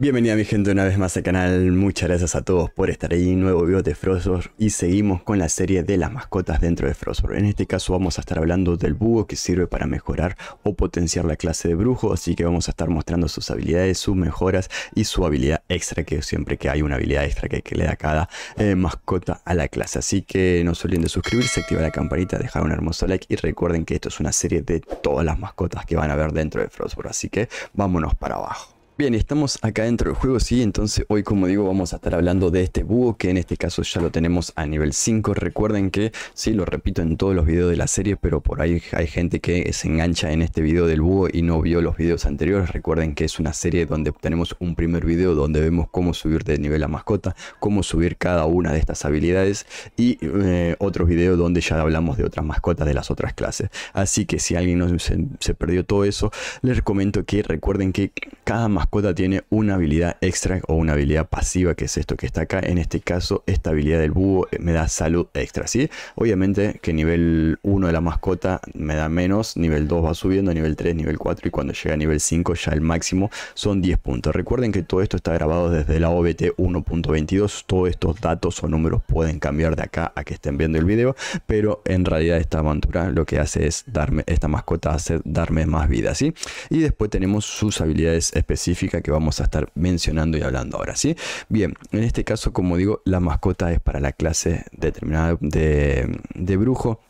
Bienvenida mi gente una vez más al canal, muchas gracias a todos por estar ahí, nuevo video de Frozor y seguimos con la serie de las mascotas dentro de Frozor. En este caso vamos a estar hablando del búho que sirve para mejorar o potenciar la clase de brujo, así que vamos a estar mostrando sus habilidades, sus mejoras y su habilidad extra que siempre que hay una habilidad extra que, le da cada eh, mascota a la clase. Así que no se olviden de suscribirse, activar la campanita, dejar un hermoso like y recuerden que esto es una serie de todas las mascotas que van a ver dentro de Frozor, así que vámonos para abajo. Bien, estamos acá dentro del juego, sí, entonces hoy como digo vamos a estar hablando de este búho que en este caso ya lo tenemos a nivel 5. Recuerden que, sí, lo repito en todos los videos de la serie, pero por ahí hay gente que se engancha en este video del búho y no vio los videos anteriores. Recuerden que es una serie donde tenemos un primer video donde vemos cómo subir de nivel a mascota, cómo subir cada una de estas habilidades y otro eh, otros donde ya hablamos de otras mascotas de las otras clases. Así que si alguien no se, se perdió todo eso, les recomiendo que recuerden que cada mascota tiene una habilidad extra o una habilidad pasiva, que es esto que está acá. En este caso, esta habilidad del búho eh, me da salud extra, ¿sí? Obviamente que nivel 1 de la mascota me da menos, nivel 2 va subiendo, nivel 3, nivel 4 y cuando llega a nivel 5 ya el máximo son 10 puntos. Recuerden que todo esto está grabado desde la OBT 1.22, todos estos datos o números pueden cambiar de acá a que estén viendo el video, pero en realidad esta aventura lo que hace es darme, esta mascota hace darme más vida, ¿sí? Y después tenemos sus habilidades específicas que vamos a estar mencionando y hablando ahora, ¿sí? Bien, en este caso, como digo, la mascota es para la clase determinada de, de brujo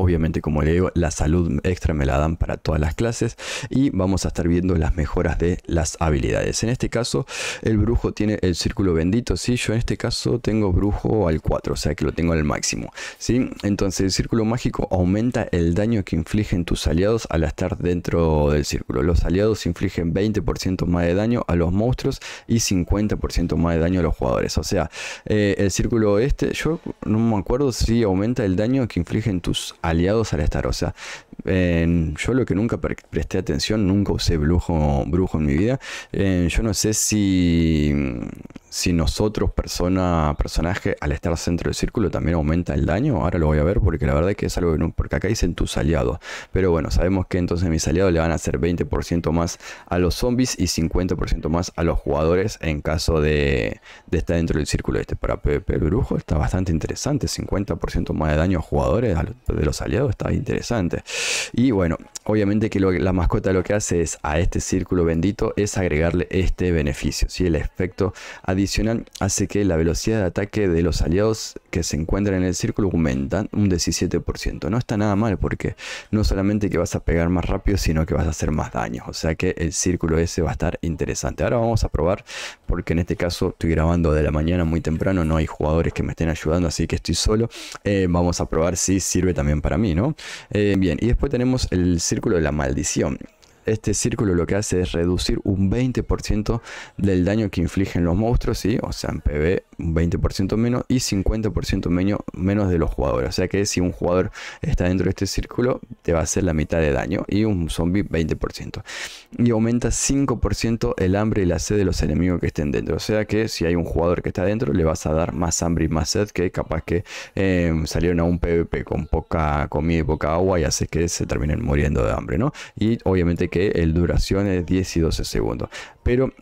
Obviamente, como le digo, la salud extra me la dan para todas las clases y vamos a estar viendo las mejoras de las habilidades. En este caso, el brujo tiene el círculo bendito, ¿sí? Yo en este caso tengo brujo al 4, o sea que lo tengo al máximo, ¿sí? Entonces, el círculo mágico aumenta el daño que infligen tus aliados al estar dentro del círculo. Los aliados infligen 20% más de daño a los monstruos y 50% más de daño a los jugadores. O sea, eh, el círculo este, yo no me acuerdo si aumenta el daño que infligen tus aliados a la O yo lo que nunca presté atención, nunca usé brujo, brujo en mi vida. Eh, yo no sé si, si nosotros, persona, personaje, al estar centro del círculo también aumenta el daño. Ahora lo voy a ver porque la verdad es que es algo que no, porque acá dicen tus aliados. Pero bueno, sabemos que entonces mis aliados le van a hacer 20% más a los zombies y 50% más a los jugadores en caso de, de estar dentro del círculo este. Para Pepe el brujo está bastante interesante, 50% más de daño a jugadores de los aliados está interesante. Y bueno, obviamente que, la mascota lo que hace es a este círculo bendito es agregarle este beneficio, si el efecto adicional adicional hace que la velocidad de ataque de los aliados que se encuentran en el círculo aumenta un 17%. No está nada mal porque no solamente que vas a pegar más rápido, sino que vas a hacer más daño. O sea que el círculo ese va a estar interesante. Ahora vamos a probar porque en este caso estoy grabando de la mañana muy temprano, no hay jugadores que me estén ayudando, así que estoy solo. Eh, vamos a probar si sirve también para mí, ¿no? Eh, bien, y después tenemos el círculo de la maldición este círculo lo que hace es reducir un 20% del daño que infligen los monstruos, ¿sí? o sea, en Pv. 20% menos y 50% menos, de los jugadores. O sea que si un jugador está dentro de este círculo, te va a hacer la mitad de daño y un zombie 20%. Y aumenta 5% el hambre y la sed de los enemigos que estén dentro. O sea que si hay un jugador que está dentro, le vas a dar más hambre y más sed que capaz que eh, salieron a un PvP con poca comida y poca agua y hace que se terminen muriendo de hambre, ¿no? Y obviamente que el duración es 10 y 12 segundos. Pero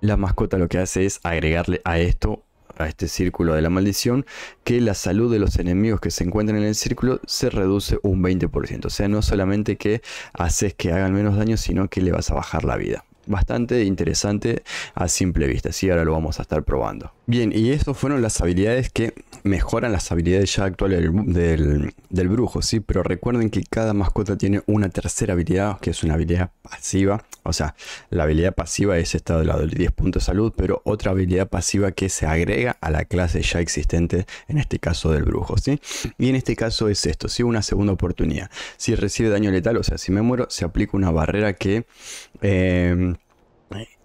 la mascota lo que hace es agregarle a esto a este círculo de la maldición que la salud de los enemigos que se encuentran en el círculo se reduce un 20%. O sea, no solamente que haces que hagan menos daño, sino que le vas a bajar la vida bastante interesante a simple vista, ¿sí? Ahora lo vamos a estar probando. Bien, y estas fueron las habilidades que mejoran las habilidades ya actuales del, brujo, ¿sí? Pero recuerden que cada mascota tiene una tercera habilidad, que es una habilidad pasiva. O sea, la habilidad pasiva es esta de la de 10 puntos de salud, pero otra habilidad pasiva que se agrega a la clase ya existente, en este caso del brujo, ¿sí? Y en este caso es esto, ¿sí? Una segunda oportunidad. Si recibe daño letal, o sea, si me muero, se aplica una barrera que Em,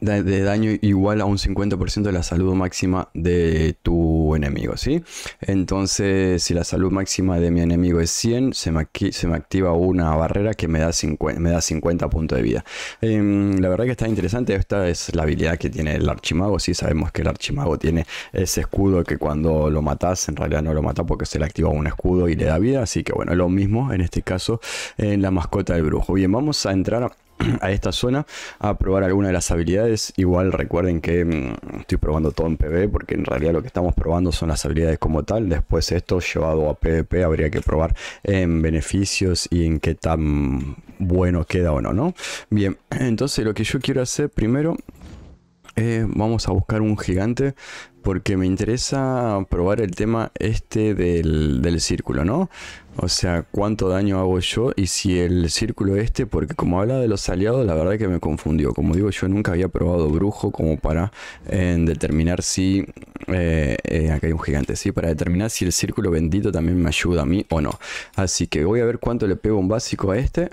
de daño igual a un 50% de la salud máxima de tu enemigo, ¿sí? Entonces, si la salud máxima de mi enemigo es 100, se me, se activa una barrera que me da 50, me da puntos de vida. Em, la verdad que está interesante, esta es la habilidad que tiene el archimago, sí, sabemos que el archimago tiene ese escudo que cuando lo matas, en realidad no lo mata porque se le activa un escudo y le da vida, así que bueno, lo mismo en este caso en la mascota del brujo. Bien, vamos a entrar a esta zona a probar alguna de las habilidades. Igual recuerden que mm, estoy probando todo en PvE porque en realidad lo que estamos probando son las habilidades como tal. Después esto llevado a PvP habría que probar en beneficios y en qué tan bueno queda o no, ¿no? Bien, entonces lo que yo quiero hacer primero eh, vamos a buscar un gigante porque me interesa probar el tema este del, círculo, ¿no? O sea, cuánto daño hago yo y si el círculo este, porque como habla de los aliados, la verdad que me confundió. Como digo, yo nunca había probado brujo como para eh, determinar si... Eh, hay un gigante, ¿sí? Para determinar si el círculo bendito también me ayuda a mí o no. Así que voy a ver cuánto le pego un básico a este.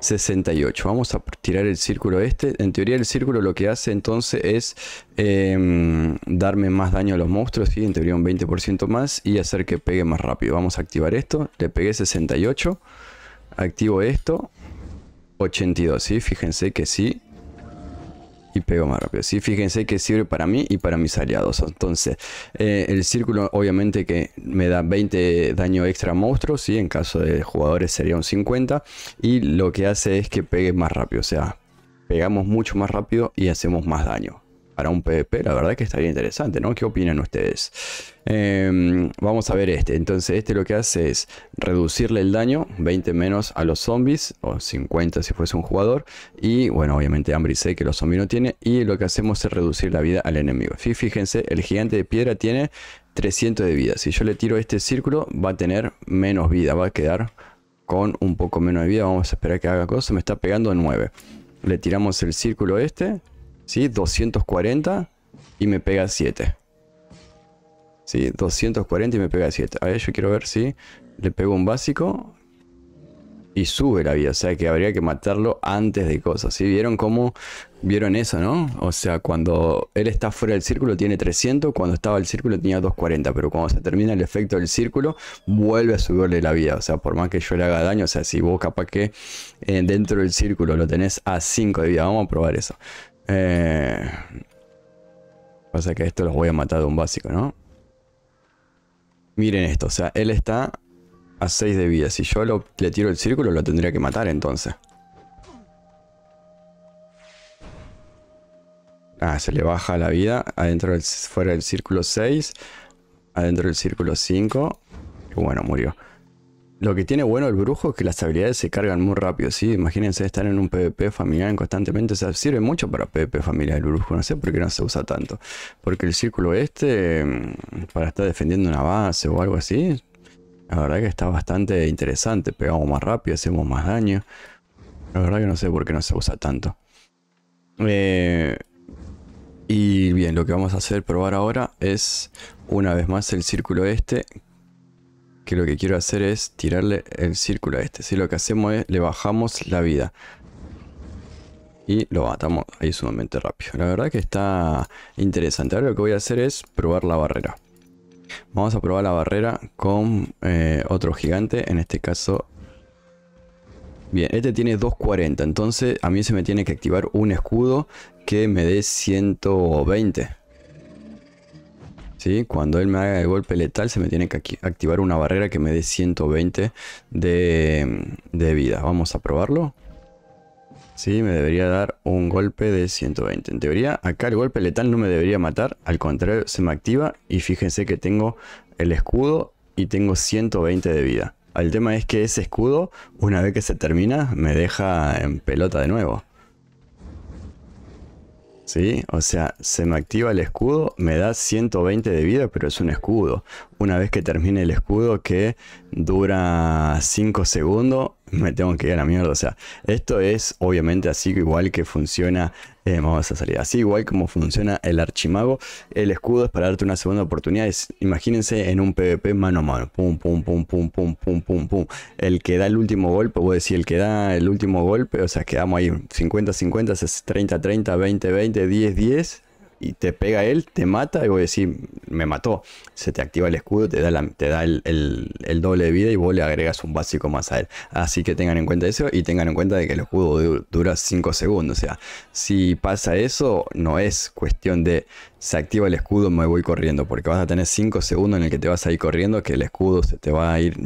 68. Vamos a tirar el círculo este. En teoría el círculo lo que hace entonces es em, darme más daño a los monstruos, ¿sí? en teoría un 20% más y hacer que pegue más rápido. Vamos a activar esto. Le pegué 68. Activo esto. 82, ¿sí? Fíjense que sí y pego más rápido. ¿sí? Fíjense que sirve para mí y para mis aliados. Entonces, eh, el círculo obviamente que me da 20 daño extra monstruos, ¿sí? en caso de jugadores sería un 50. Y lo que hace es que pegue más rápido, o sea, pegamos mucho más rápido y hacemos más daño para un PvP, la verdad que estaría interesante, ¿no? ¿Qué opinan ustedes? Em, vamos a ver este. Entonces, este lo que hace es reducirle el daño, 20 menos a los zombies, o 50 si fuese un jugador. Y bueno, obviamente y sé que los zombies no tiene. Y lo que hacemos es reducir la vida al enemigo. Fíjense, el gigante de piedra tiene 300 de vida. Si yo le tiro este círculo, va a tener menos vida, va a quedar con un poco menos de vida. Vamos a esperar que haga cosa. Me está pegando 9. Le tiramos el círculo este 240 y me pega 7. ¿Sí? 240 y me pega 7. A ver, yo quiero ver si le pego un básico y sube la vida. O sea que habría que matarlo antes de cosas. ¿sí? ¿Vieron cómo? Vieron eso, ¿no? O sea, cuando él está fuera del círculo tiene 300, cuando estaba el círculo tenía 240, pero cuando se termina el efecto del círculo vuelve a subirle la vida. O sea, por más que yo le haga daño, o sea, si vos capaz que eh, dentro del círculo lo tenés a 5 de vida, vamos a probar eso. Eh, pasa que esto los voy a matar de un básico, ¿no? Miren esto, o sea, él está a 6 de vida. Si yo le tiro el círculo, lo tendría que matar entonces. Ah, se le baja la vida. Adentro del, fuera del círculo 6. Adentro del círculo 5. Y bueno, murió. Lo que tiene bueno el brujo es que las habilidades se cargan muy rápido, ¿sí? Imagínense estar en un PvP familiar constantemente. O sea, sirve mucho para PvP familiar el brujo. No sé por qué no se usa tanto. Porque el círculo este, mm, para estar defendiendo una base o algo así, la verdad que está bastante interesante. Pegamos más rápido, hacemos más daño. La verdad que no sé por qué no se usa tanto. Eh, y bien, lo que vamos a hacer probar ahora es una vez más el círculo este que lo que quiero hacer es tirarle el círculo a este. Si lo que hacemos es, le bajamos la vida. Y lo matamos ahí sumamente rápido. La verdad que está interesante. Ahora lo que voy a hacer es probar la barrera. Vamos a probar la barrera con eh, otro gigante, en este caso... Bien, este tiene 240, entonces a mí se me tiene que activar un escudo que me dé 120. Cuando él me haga el golpe letal se me tiene que activar una barrera que me dé 120 de, de vida. Vamos a probarlo. Sí, me debería dar un golpe de 120. En teoría, acá el golpe letal no me debería matar. Al contrario, se me activa y fíjense que tengo el escudo y tengo 120 de vida. El tema es que ese escudo, una vez que se termina, me deja en pelota de nuevo. ¿Sí? O sea, se me activa el escudo, me da 120 de vida, pero es un escudo. Una vez que termine el escudo, que dura 5 segundos, me tengo que ir a la mierda. O sea, esto es obviamente así igual que funciona, eh, vamos a salir, así igual como funciona el archimago. El escudo es para darte una segunda oportunidad. imagínense en un PvP mano a mano. Pum, pum, pum, pum, pum, pum, pum, pum. El que da el último golpe, voy a decir, el que da el último golpe, o sea, quedamos ahí 50-50, 30-30, 20-20, 10-10 y te pega él, te mata y vos decís, me mató. Se te activa el escudo, te da, da el, el, doble de vida y vos le agregas un básico más a él. Así que tengan en cuenta eso y tengan en cuenta de que el escudo dura 5 segundos. O sea, si pasa eso, no es cuestión de se activa el escudo, me voy corriendo, porque vas a tener 5 segundos en el que te vas a ir corriendo, que el escudo te va a ir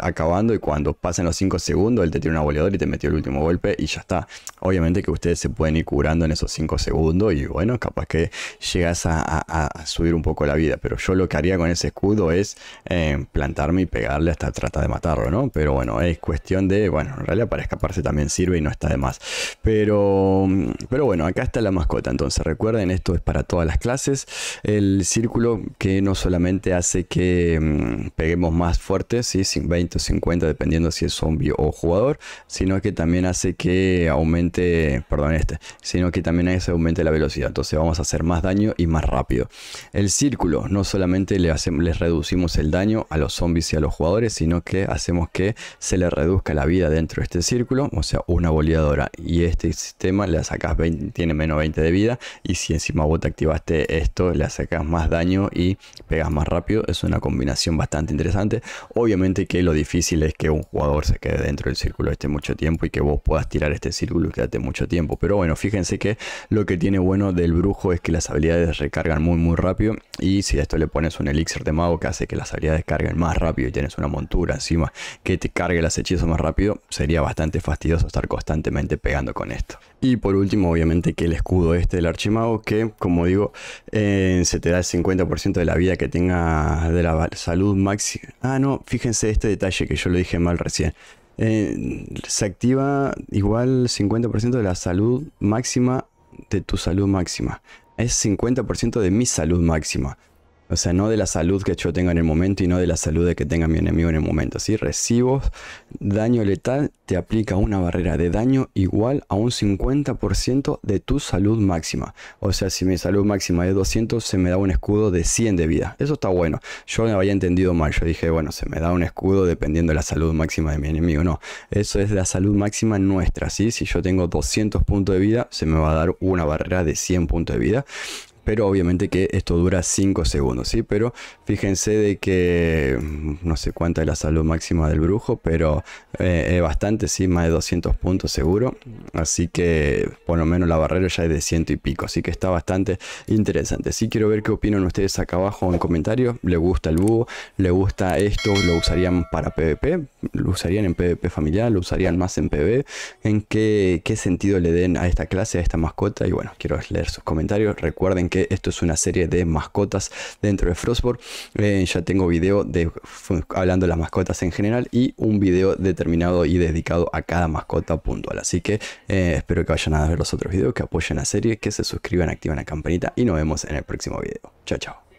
acabando y cuando pasen los 5 segundos, él te tira una boleadora y te metió el último golpe y ya está. Obviamente que ustedes se pueden ir curando en esos 5 segundos y bueno, capaz que llegas a, subir un poco la vida, pero yo lo que haría con ese escudo es eh, plantarme y pegarle hasta tratar de matarlo, ¿no? Pero bueno, es cuestión de, bueno, en realidad para escaparse también sirve y no está de más. Pero, pero bueno, acá está la mascota, entonces recuerden, esto es para todas las clases, el círculo que no solamente hace que mm, peguemos más fuerte, si 20 o 50, dependiendo si es zombie o jugador, sino que también hace que aumente, perdón, este, sino que también hace aumente la velocidad. Entonces vamos a hacer más daño y más rápido. El círculo, no solamente le hacemos, les reducimos el daño a los zombies y a los jugadores, sino que hacemos que se le reduzca la vida dentro de este círculo, o sea, una boleadora. Y este sistema le sacas 20, tiene menos 20 de vida, y si encima vos te activaste esto, le sacas más daño y pegas más rápido. Es una combinación bastante interesante. Obviamente que lo difícil es que un jugador se quede dentro del círculo este mucho tiempo y que vos puedas tirar este círculo y quedarte mucho tiempo. Pero bueno, fíjense que lo que tiene bueno del brujo es que las habilidades recargan muy muy rápido y si a esto le pones un elixir de mago que hace que las habilidades carguen más rápido y tienes una montura encima que te cargue las hechizos más rápido, sería bastante fastidioso estar constantemente pegando con esto. Y por último, obviamente que el escudo este del archimago que, como digo, eh, se te da el 50% de la vida que tenga de la salud máxima. Ah, no, fíjense este detalle que yo lo dije mal recién. Eh, se activa igual 50% de la salud máxima de tu salud máxima. Es 50% de mi salud máxima. O sea, no de la salud que yo tenga en el momento y no de la salud de que tenga mi enemigo en el momento. Si ¿sí? daño letal, te aplica una barrera de daño igual a un 50% de tu salud máxima. O sea, si mi salud máxima es 200, se me da un escudo de 100 de vida. Eso está bueno. Yo no había entendido mal. Yo dije, bueno, se me da un escudo dependiendo de la salud máxima de mi enemigo. No, eso es la salud máxima nuestra. ¿sí? Si yo tengo 200 puntos de vida, se me va a dar una barrera de 100 puntos de vida pero obviamente que esto dura 5 segundos, ¿sí? Pero fíjense de que mm, no sé cuánta es la salud máxima del brujo, pero eh, es bastante, ¿sí? Más de 200 puntos seguro, así que por lo menos la barrera ya es de ciento y pico, así que está bastante interesante. Sí, quiero ver qué opinan ustedes acá abajo en comentarios, ¿le gusta el búho? ¿Le gusta esto? ¿Lo usarían para PvP? ¿Lo usarían en PvP familiar? ¿Lo usarían más en PvP? ¿En qué, qué sentido le den a esta clase, a esta mascota? Y bueno, quiero leer sus comentarios, recuerden que esto es una serie de mascotas dentro de Frostborn. Eh, ya tengo video de, hablando de las mascotas en general y un video determinado y dedicado a cada mascota puntual. Así que eh, espero que vayan a ver los otros videos, que apoyen la serie, que se suscriban, activen la campanita y nos vemos en el próximo video. Chao, chao.